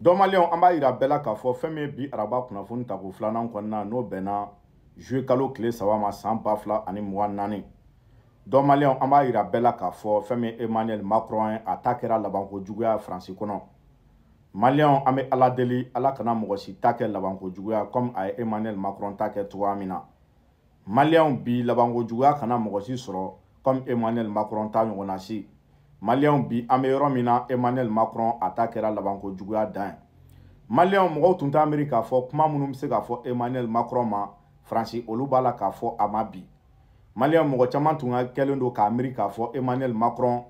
dɔnmaliyɛnw an b'a yira bɛɛ la k'a fɔ fɛn min bi araba kunnafoni tako filanan kɔnɔna n'o bɛnna zuwe kalo tile saba ma san ba fila ani mugan naani dɔnmaliyɛnw an b'a yira bɛɛ la k'a fɔ fɛn min emmanuel macron ye a ta kɛra labankojuguya faransi kɔnɔ maliyɛnw an bɛ ala deli ala kana mɔgɔ si ta kɛ labankojuguya comme a ye emmanuel macron ta kɛ cogoya min na maliyɛnw bi labankojuguya kana mɔgɔ si sɔrɔ comme emmanuel macron ta ɲɔgɔnna si maliyɛnw bi an bɛ yɔrɔ min na emmanuel macron a ta kɛra labanko juguya dan ye maliyɛnw mɔgɔw tun t'a miiri k'a fɔ kuma minnu bɛ se k'a fɔ emmanuel macron ma faransi olu b'a la k'a fɔ a ma bi maliyɛn mɔgɔ caman tun ka kɛlen don k'a miiri k'a fɔ emmanuel macron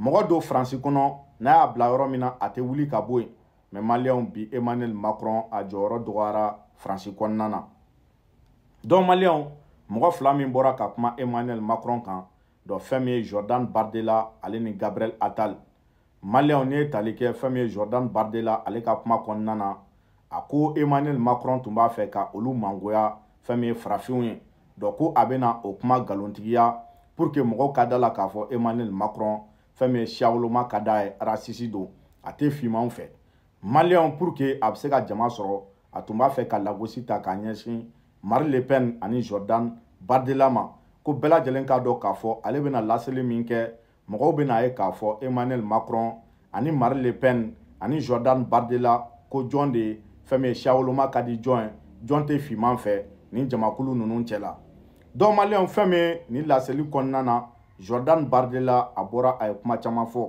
mɔgɔ don faransi kɔnɔ n'a y'a bila yɔrɔ min na a tɛ wuli ka bɔ yen mɛ maliyɛnw bi emmanuel macron a jɔyɔrɔ dɔgɔyara faransi kɔnɔna na donc maliyɛnw mɔgɔ fila min bɔra ka kuma emmanuel macron kan dɔn fɛn min ye jordan bardela ale ni gabriel atal maliyɛnw ni ye tali kɛ fɛn min ye jordan bardela ale ka kuma kɔnɔna na a ko emmanuel macron tun b'a fɛ ka olu mangoya fɛn min ye farafinw ye dɔn ko a bɛna o kuma nkalontigiya pour que mɔgɔw ka da la k'a fɔ emmanuel macron fɛn min ye siyawoloma ka d'a ye rasisi don a tɛ fimanw fɛ maliyɛnw pour que a bɛ se ka jama sɔrɔ a tun b'a fɛ ka lagosi ta k'a ɲɛsin mari le pen ani jordan bardela ma ko bɛɛ lajɛlen k'a dɔn k'a fɔ ale bɛna laseli min kɛ mɔgɔw bɛna ye k'a fɔ emmanuel macron ani marie le pen ani jordan Bardella ko jɔn de ye fɛn min ye siya woloma ka di jɔn ye jɔn tɛ finman fɛ nin jamakulu ninnu cɛla dɔw maliyɛnw fɛn min ye nin laseli kɔnɔna na jordan Bardella a bɔra a ye kuma caman fɔ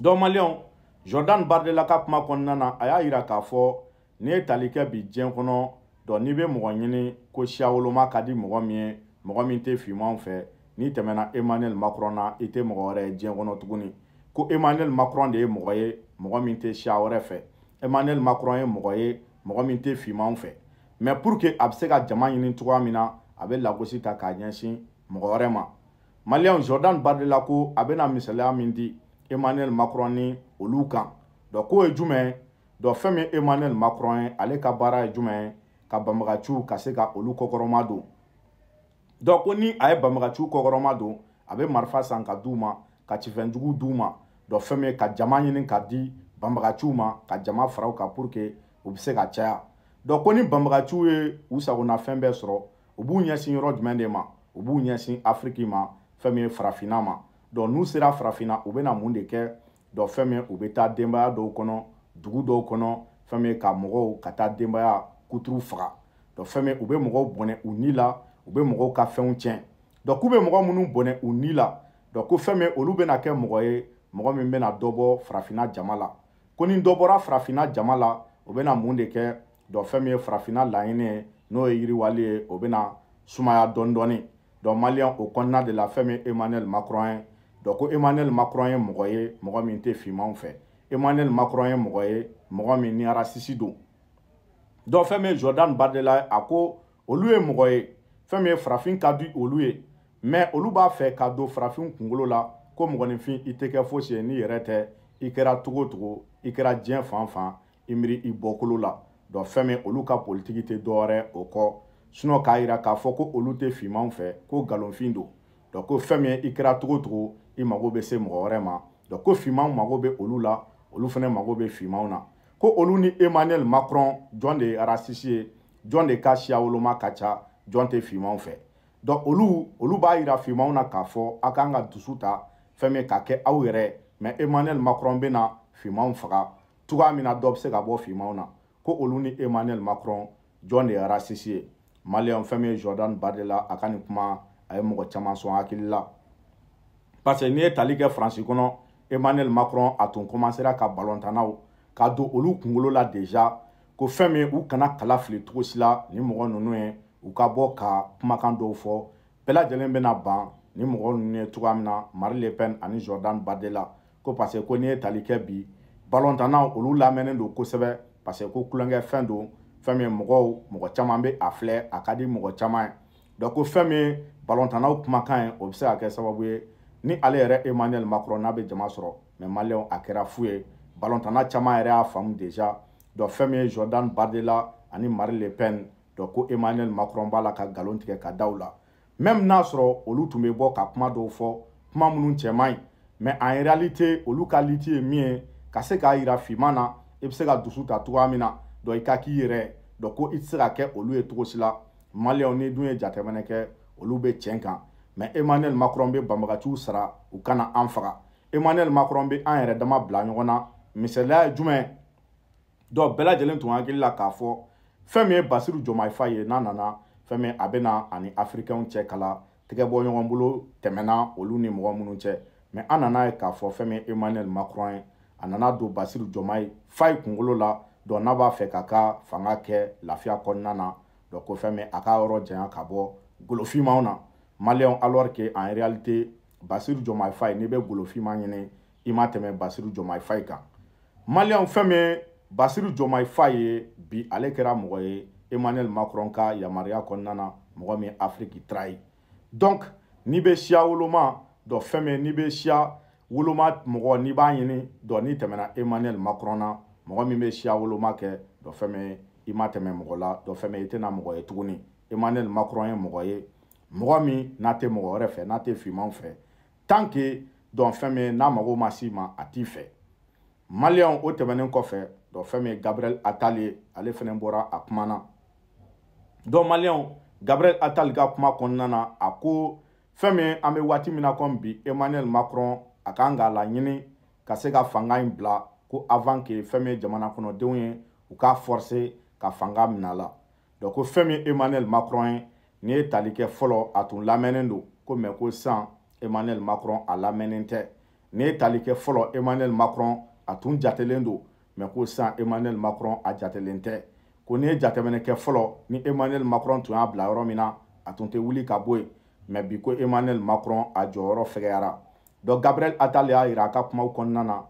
dɔw maliyɛnw jordan Bardella ka kuma kɔnɔna na a y'a yira k'a fɔ n'i ye tali kɛ bi diɲɛ kɔnɔ dɔn n'i bɛ mɔgɔ ɲini ko siya ka di mɔgɔ min ye mɔgɔ min tɛ finmanw fɛ n'i tɛmɛna emmanuel macron na i tɛ mɔgɔ wɛrɛ ye diɲɛ kɔnɔ tuguni ko emmanuel macron de ye mɔgɔ ye mɔgɔ min tɛ siya wɛrɛ fɛ emmanuel macron ye mɔgɔ ye mɔgɔ min tɛ finmanw fɛ mɛ pour que a bɛ se ka jama ɲini cogoya min na a bɛ lagosi ta k'a ɲɛsin mɔgɔ wɛrɛ ma maliyɛnw jordan badela ko a bɛna misaliya min di emmanuel macron ni olu kan dɔ k'o ye jumɛn ye dɔ fɛn min emmanuel macron ye ale ka baara ye jumɛn ye ka banbagaciw ka se ka olu kɔkɔrɔma don donc ko ni a ye banbagaciw kɔkɔrɔma don a bɛ marifa san ka d'u ma ka cifɛnjuguw d'u ma dɔn fɛn min ye ka jama ɲini ka di banbagaciw ma ka jama fara u kan pour que u bɛ se ka caya dɔn ko ni banbagaciw ye u sagonafɛn bɛɛ sɔrɔ u b'u ɲɛsin yɔrɔ jumɛn de ma u b'u ɲɛsin afiriki ma fɛn min ye farafinna ma dɔn n'u sera farafinna u bɛna mun de kɛ dɔn fɛn min u bɛ taa denbaya dɔw kɔnɔ dugu dɔw kɔnɔ fɛn min ye ka mɔgɔw ka taa denbaya kuturu faga dɔn fɛn min u bɛ mɔgɔw bɔnɛ u ni la u bɛ mɔgɔw ka fɛnw tiɲɛ k'u bɛ mɔgɔ minnu bɔnɛ u ni la ko fɛn min olu bɛna kɛ mɔgɔ ye mɔgɔ min bɛna dɔ bɔ farafinna jama la ko ni dɔ bɔra farafinna jama la o bɛna mun de kɛ fɛn min ye farafinna laɲini ye n'o ye yiriwali ye o bɛna sumaya dɔɔni dɔɔni dɔn maliyɛn o kɔnɔna de la fɛn min ye emmanuel macron ye dɔn ko emmanuel macron ye mɔgɔ ye mɔgɔ min tɛ finmanw fɛ emmanuel macron ye mɔgɔ ye mɔgɔ min ni arasisi don dɔn fɛn min ye jordan badela a ko olu ye mɔgɔ ye fɛn min ye farafin ka di olu ye mɛ olu b'a fɛ ka don farafin kunkolo la ko mɔgɔninfin i tɛ kɛ fosi ye n'i yɛrɛ tɛ i kɛra togo togo i kɛra diɲɛ fan fan i miiri i bɔkolo la dɔn fɛn min olu ka politiki tɛ dɔwɛrɛ o kɔ sinɔ k'a yira k'a fɔ ko olu tɛ fimanw fɛ ko galonfin don dɔn ko fɛn min i kɛra togo togo i mago bɛ se mɔgɔ wɛrɛ ma dɔn ko fimanw mago bɛ olu la olu fɛnɛ mago bɛ fimanw na ko olu ni emmanuel macron jɔn de ye arasisi ye jɔn de ka siya woloma ka ca jɔn tɛ finmanw fɛ donc olu olu b'a yira finmanw na k'a fɔ a kan ka dusu ta fɛn min ka kɛ aw yɛrɛ mɛ emmanuel macron bɛ na finmanw faga cogoya min na dɔ bɛ se ka bɔ finmanw na ko olu ni emmanuel macron jɔn de ye raciste ye maliyɛn fɛn min ye jordan bardela a ka nin kuma a ye mɔgɔ caman sɔn hakili la parce que n'i ye tali kɛ faransi kɔnɔ emmanuel macron a tun commencera ka balontannaw ka don olu kunkolo la déjà ko fɛn min u kana kala fili cogo si la nin mɔgɔ ninnu ye u ka bɔ ka kumakan dɔw fɔ bɛɛ lajɛlen bɛna ban ni mɔgɔ ninnu ye cogoya min na mari le pen ani jordan badela ko parce que ko n'i ye tali kɛ bi balɔntanna olu lamɛnnen don kosɛbɛ parce que ko kulonkɛ fɛn don fɛn min ye mɔgɔw mɔgɔ caman bɛ a filɛ a ka di mɔgɔ caman ye donc ko fɛn min ye balɔntannaw kumakan ye o bɛ se ka kɛ sababu ye ni ale yɛrɛ emmanuel macron n'a bɛ jama sɔrɔ mɛ maliyɛnw a kɛra fu ye balɔntanna caman yɛrɛ y'a faamu déjà donc fɛn min ye jordan badela ani mari le pen donc ko emmanuel macron b'a la ka nkalon tigɛ ka da u la même n'a sɔrɔ olu tun bɛ bɔ ka kuma dɔw fɔ kuma minnu cɛ man ɲi mais en réalité olu ka liti ye min ye ka se k'a yira finman na i bɛ se ka dusu ta cogoya min na donc i ka k'i yɛrɛ ye donc ko i tɛ se ka kɛ olu ye cogo si la maliyɛnw ni dun ye jateminɛ kɛ olu bɛ tiɲɛ kan mais emmanuel macron bɛ banbagaciw sara u kana an faga emmanuel macron bɛ an yɛrɛ dama bila ɲɔgɔn na misaliya ye jumɛn dɔn bɛɛ lajɛlen tun hakili la k'a fɔ fɛn min ye basiru jɔmayifa ye n'a nana fɛn min a bɛna ani afirikɛnw cɛ kala tɛgɛbɔ ɲɔgɔn bolo tɛmɛna olu ni mɔgɔ minnu cɛ mɛ an nana ye k'a fɔ fɛn min emmanuel macron ye a nana don basiru jɔma ye fa ye kunkolo la dɔn n'a b'a fɛ ka ka fanga kɛ lafiya kɔnɔna na dɔn ko fɛn min a k'a yɔrɔ janya ka bɔ golofinmaw na maliyɛnw alors que en réalité basiru jɔmayifa ye n'i bɛ golofinma ɲini i ma tɛmɛ basiru jɔmayifa kan maliyɛnw fɛn min basiru jɔmayifa ye bi ale kɛra mɔgɔ ye emmanuel macron ka yamaruya kɔnɔna na mɔgɔ min ye afiriki tira ye donc n'i bɛ siya woloma dɔ fɛn min n'i bɛ siya woloma mɔgɔ n'i b'a ɲini dɔ n'i tɛmɛna emmanuel macron na mɔgɔ min bɛ siya woloma kɛ dɔ fɛn min i ma tɛmɛ mɔgɔ la dɔ fɛn min i tɛna mɔgɔ ye tuguni emmanuel macron ye mɔgɔ ye mɔgɔ min n'a tɛ mɔgɔ wɛrɛ fɛ n'a tɛ finmanw fɛ tant que dɔn fɛn min n'a mago ma s'i ma a t'i fɛ maliyɛnw o tɛmɛnen kɔfɛ donc fɛn min ye gabriel atal ye ale fɛnɛ bɔra a kuma na donc maliyɛnw gabriel atal ka kuma kɔnɔna na a ko fɛn min an bɛ waati min na kɔmi bi emmanuel macron a kan k'a laɲini ka se ka fanga in bila ko avant que fɛn min ye jamana kɔnɔdenw ye u k'a forcer ka fanga minɛ a la donc ko fɛn min ye emmanuel macron ye ni ye tali kɛ fɔlɔ a tun lamɛnnen don ko mɛ ko sisan emmanuel macron a lamɛnnen tɛ ni ye tali kɛ fɔlɔ emmanuel macron a tun jatelen don mɛ ko sisan emmanuel macron a jatelen tɛ ko n'i ye jateminɛ kɛ fɔlɔ ni emmanuel macron tun y'a bila yɔrɔ min na a tun tɛ wuli ka bɔ yen mɛ bi ko emmanuel macron a jɔyɔrɔ fɛgɛyara donc gabriel attal y'a yira a ka kumaw kɔnɔna na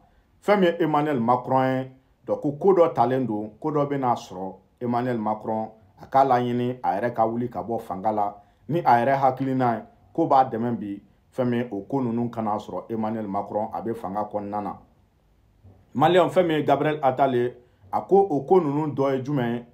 fɛn min ye emmanuel macron ye donc ko ko dɔ talen don ko dɔ bɛna sɔrɔ emmanuel macron a k'a laɲini a yɛrɛ ka wuli ka bɔ fanga la ni a yɛrɛ hakilina ye ko b'a dɛmɛ bi fɛn min o ko ninnu kana sɔrɔ emmanuel macron a bɛ fanga kɔnɔna na maliyɛnw fɛn min ye gabriel atale a ko o ko ninnu dɔ ye jumɛn ye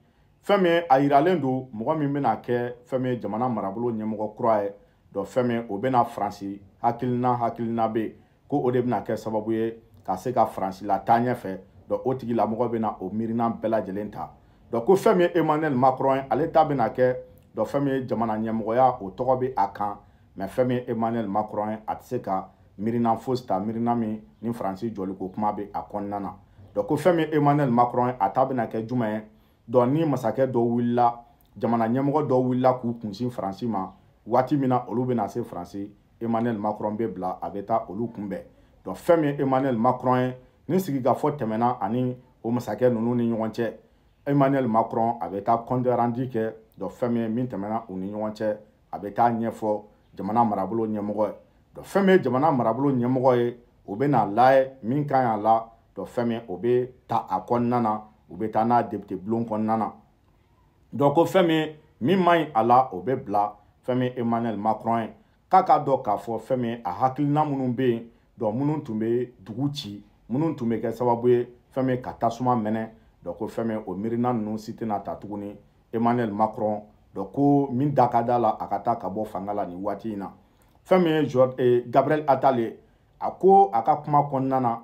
fɛn min a yiralen don mɔgɔ min bɛna kɛ fɛn min ye jamana marabolo ɲɛmɔgɔ kura ye dɔ fɛn min o bɛna faransi hakilina hakilina bɛ yen ko o de bɛna kɛ sababu ye ka se ka faransi la taa ɲɛfɛ dɔ o tigilamɔgɔ bɛna o miirina bɛɛ lajɛlen ta dɔ ko fɛn min ye emmanuel macron ye ale ta bɛna kɛ dɔ fɛn min ye jamana ɲɛmɔgɔya o tɔgɔ bɛ a kan mɛ fɛn min ye emmanuel macron ye a tɛ se ka miirina fosi ta miirina min ni faransi jɔliko kuma bɛ a kɔnɔna na donc ko fɛn min emmanuel macron a ta bɛna kɛ jumɛn ye donc ni masakɛ dɔ wulila jamana ɲɛmɔgɔ dɔ wulila k'u kunsin faransi ma waati min na olu bɛna se faransi emmanuel macron bɛ bila a bɛ taa olu kunbɛn donc fɛn min ye emmanuel macron ye ni sigikafɔ tɛmɛna ani o masakɛ ninnu ni ɲɔgɔn cɛ emmanuel macron a bɛ taa kɔndɛrandi kɛ donc fɛn min ye min tɛmɛna u ni ɲɔgɔn cɛ a bɛ taa ɲɛfɔ jamana marabolo ɲɛmɔgɔ ye fɛn min ye jamana marabolo ɲɛmɔgɔ ye o bɛ n'a layɛ min ka ɲi a la fɛn min o bɛ ta a kɔnɔna na u bɛ taa n'a depite bulon kɔnɔna na donc ko fɛn min min man ɲi a la o bɛ bila fɛn min emmanuel macron ye k'a k'a dɔn k'a fɔ fɛn min a hakilina minnu bɛ yen donc minnu tun bɛ dugu ci minnu tun bɛ kɛ sababu ye fɛn min ka tasuma mɛnɛ donc ko fɛn min o miirina ninnu si tɛna ta tuguni emmanuel macron donc ko min da ka d'a la a ka taa ka bɔ fanga la nin waati in na. fɛn min ye George eh, Gabriel Attal ye a ko a ka kuma kɔnɔna na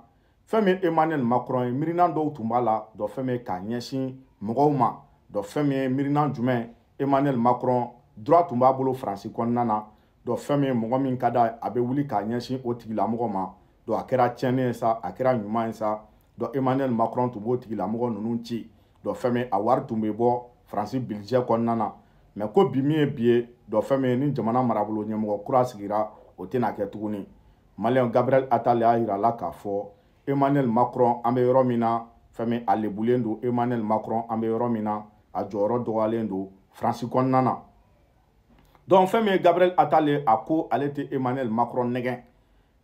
fɛn min ye Emmanuel Macron ye miirina dɔw tun b'a la dɔ fɛn min ye k'a ɲɛsin mɔgɔw ma dɔ fɛn min ye miirina jumɛn Emmanuel Macron droit tun b'a bolo Faransi kɔnɔna na dɔ fɛn min ye mɔgɔ min ka d'a a bɛ wuli k'a ɲɛsin o tigilamɔgɔ ma dɔ a kɛra tiɲɛni ye sa a kɛra ɲuman ye sa dɔ Emmanuel Macron tun b'o tigilamɔgɔ ninnu ci dɔ fɛn min a wari tun bɛ bɔ Faransi budget kɔnɔna na mɛ ko bi min ye bi ye dɔ fɛn min ni jamana marabolo ɲɛmɔgɔ kura sigira o tɛna kɛ tuguni maliyɛn gabriel atale y'a yira la k'a fɔ emmanuel macron an bɛ yɔrɔ min na fɛn min a lebulen don emmanuel macron an bɛ yɔrɔ min na a jɔyɔrɔ dɔgɔyalen don faransi kɔnɔna na donc fɛn min ye gabriel atale a ko ale tɛ emmanuel macron nɛgɛ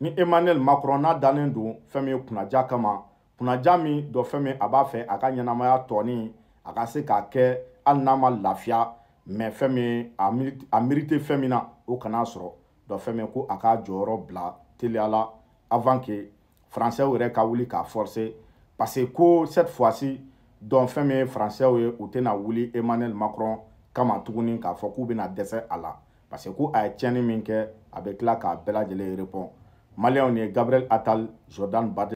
ni emmanuel macron n'a dannen don fɛn min ye kunnaja kama kunnaja min dɔ fɛn min a b'a fɛ a ka ɲɛnamaya tɔɔni a ka se k'a kɛ hali n'a ma lafiya mɛ fɛn min a miirite fɛn min na o kana sɔrɔ dɔ fɛn min ko a k'a jɔyɔrɔ bila teliya la avant que faransɛw yɛrɛ ka wuli k'a forcer parce que ko cette fois ci dɔn fɛn min ye faransɛw ye u tɛna wuli emmanuel macron kama tuguni k'a fɔ k'u bɛna dɛsɛ a la parce que ko a ye tiɲɛni min kɛ a bɛ tila k'a bɛɛ lajɛlen répond maliyɛnw ye gabriel attal jordan bate